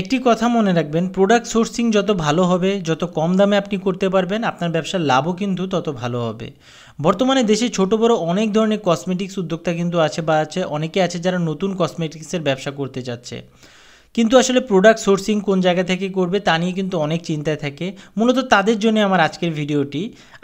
একটি কথা মনে রাখবেন প্রোডাক্ট সোর্সিং যত ভালো হবে যত কম দামে আপনি করতে পারবেন আপনার ব্যবসার লাভও কিন্তু তত ভালো হবে বর্তমানে দেশে ছোট বড় অনেক ধরনের কসমেটিক্স উদ্যোক্তা কিন্তু আছে বা আছে অনেকে আছে যারা নতুন কসমেটিক্সের ব্যবসা করতে চাচ্ছে কিন্তু আসলে প্রোডাক্ট সোর্সিং কোন জায়গা থেকে করবে তা নিয়ে কিন্তু অনেক চিন্তায় থাকে মূলত তাদের জন্য আমার আজকের ভিডিওটি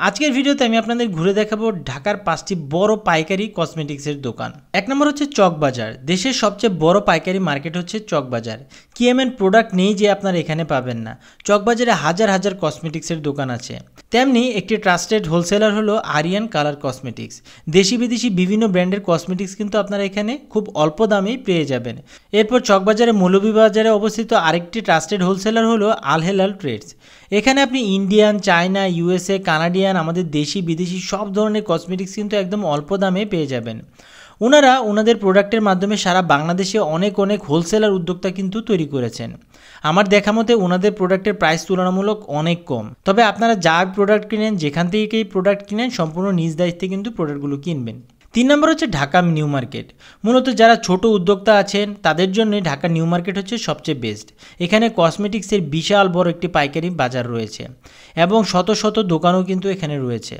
আজকের ভিডিওতে আমি আপনাদের ঘুরে দেখাবো ঢাকার পাঁচটি বড় পাইকারি কসমেটিক্সের দোকান এক নম্বর হচ্ছে চকবাজার দেশের সবচেয়ে বড় পাইকারি মার্কেট হচ্ছে চকবাজার কি এমন প্রোডাক্ট নেই যে আপনারা এখানে পাবেন না চকবাজারে হাজার হাজার কসমেটিক্সের দোকান আছে তেমনি একটি ট্রাস্টেড হোলসেলার হলো আরিয়ান কালার কসমেটিক্স দেশি বিদেশি বিভিন্ন ব্র্যান্ডের কসমেটিক্স কিন্তু আপনারা এখানে খুব অল্প দামেই পেয়ে যাবেন এরপর চকবাজারে মৌলভীবাজারে অবস্থিত আরেকটি ট্রাস্টেড হোলসেলার হলো আলহেলাল ট্রেডস এখানে আপনি ইন্ডিয়ান চায়না ইউএসএ কানাডিয়ান আমাদের দেশি বিদেশি সব ধরনের কসমেটিক্স কিন্তু একদম অল্প দামে পেয়ে যাবেন ওনারা ওনাদের প্রোডাক্টের মাধ্যমে সারা বাংলাদেশে অনেক অনেক হোলসেলার উদ্যোক্তা কিন্তু তৈরি করেছেন আমার দেখা মতে ওনাদের প্রোডাক্টের প্রাইস তুলনামূলক অনেক কম তবে আপনারা যা প্রোডাক্ট কিনেন যেখান থেকেই প্রোডাক্ট কিনেন সম্পূর্ণ নিজ দায়িত্বে কিন্তু প্রোডাক্টগুলো কিনবেন তিন নম্বর হচ্ছে ঢাকা নিউ মার্কেট মূলত যারা ছোট উদ্যোক্তা আছেন তাদের জন্য ঢাকা নিউ মার্কেট হচ্ছে সবচেয়ে বেস্ট এখানে কসমেটিক্সের বিশাল বড় একটি পাইকারি বাজার রয়েছে এবং শত শত দোকানও কিন্তু এখানে রয়েছে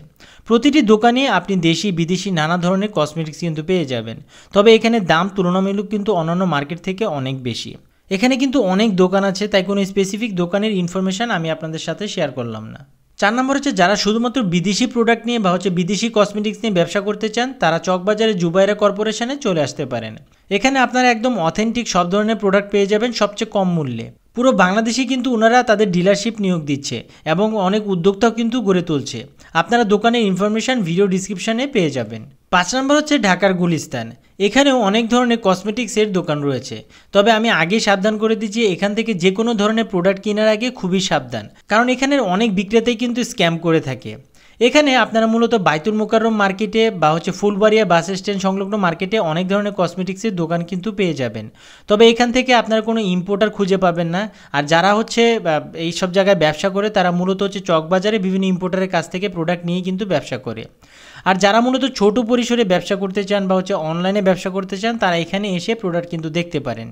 প্রতিটি দোকানে আপনি দেশি বিদেশি নানা ধরনের কসমেটিক্স কিন্তু পেয়ে যাবেন তবে এখানে দাম তুলনামূলক কিন্তু অন্যান্য মার্কেট থেকে অনেক বেশি এখানে কিন্তু অনেক দোকান আছে তাই কোনো স্পেসিফিক দোকানের ইনফরমেশান আমি আপনাদের সাথে শেয়ার করলাম না চার নম্বর হচ্ছে যারা শুধুমাত্র বিদেশি প্রোডাক্ট নিয়ে বা হচ্ছে বিদেশি কসমেটিক্স নিয়ে ব্যবসা করতে চান তারা চকবাজারে জুবাইরা কর্পোরেশনে চলে আসতে পারেন এখানে আপনারা একদম অথেন্টিক সব ধরনের প্রোডাক্ট পেয়ে যাবেন সবচেয়ে কম মূল্যে পুরো বাংলাদেশে কিন্তু ওনারা তাদের ডিলারশিপ নিয়োগ দিচ্ছে এবং অনেক উদ্যোক্তাও কিন্তু গড়ে তুলছে আপনারা দোকানের ইনফরমেশান ভিডিও ডিসক্রিপশানে পেয়ে যাবেন পাঁচ নম্বর হচ্ছে ঢাকার গুলিস্তান এখানেও অনেক ধরনের কসমেটিক্সের দোকান রয়েছে তবে আমি আগেই সাবধান করে দিচ্ছি এখান থেকে যে কোনো ধরনের প্রোডাক্ট কেনার আগে খুবই সাবধান কারণ এখানের অনেক বিক্রেতাই কিন্তু স্ক্যাম করে থাকে এখানে আপনারা মূলত বাইতুল মোকাররম মার্কেটে বা হচ্ছে ফুলবাড়িয়া বাস স্ট্যান্ড সংলগ্ন মার্কেটে অনেক ধরনের কসমেটিক্সের দোকান কিন্তু পেয়ে যাবেন তবে এখান থেকে আপনারা কোনো ইম্পোর্টার খুঁজে পাবেন না আর যারা হচ্ছে এই সব জায়গায় ব্যবসা করে তারা মূলত হচ্ছে চকবাজারে বিভিন্ন ইম্পোর্টারের কাছ থেকে প্রোডাক্ট নিয়ে কিন্তু ব্যবসা করে আর যারা মূলত ছোট পরিসরে ব্যবসা করতে চান বা হচ্ছে অনলাইনে ব্যবসা করতে চান তারা এখানে এসে প্রোডাক্ট কিন্তু দেখতে পারেন